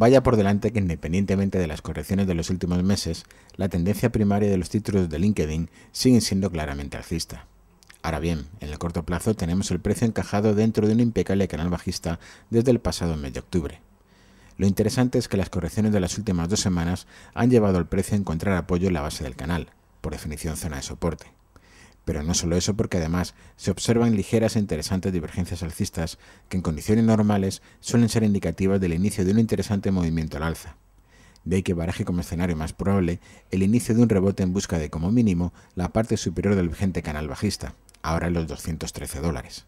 Vaya por delante que independientemente de las correcciones de los últimos meses, la tendencia primaria de los títulos de LinkedIn sigue siendo claramente alcista. Ahora bien, en el corto plazo tenemos el precio encajado dentro de un impecable canal bajista desde el pasado mes de octubre. Lo interesante es que las correcciones de las últimas dos semanas han llevado al precio a encontrar apoyo en la base del canal, por definición zona de soporte. Pero no solo eso, porque además se observan ligeras e interesantes divergencias alcistas que en condiciones normales suelen ser indicativas del inicio de un interesante movimiento al alza. De ahí que baraje como escenario más probable el inicio de un rebote en busca de, como mínimo, la parte superior del vigente canal bajista, ahora en los 213 dólares.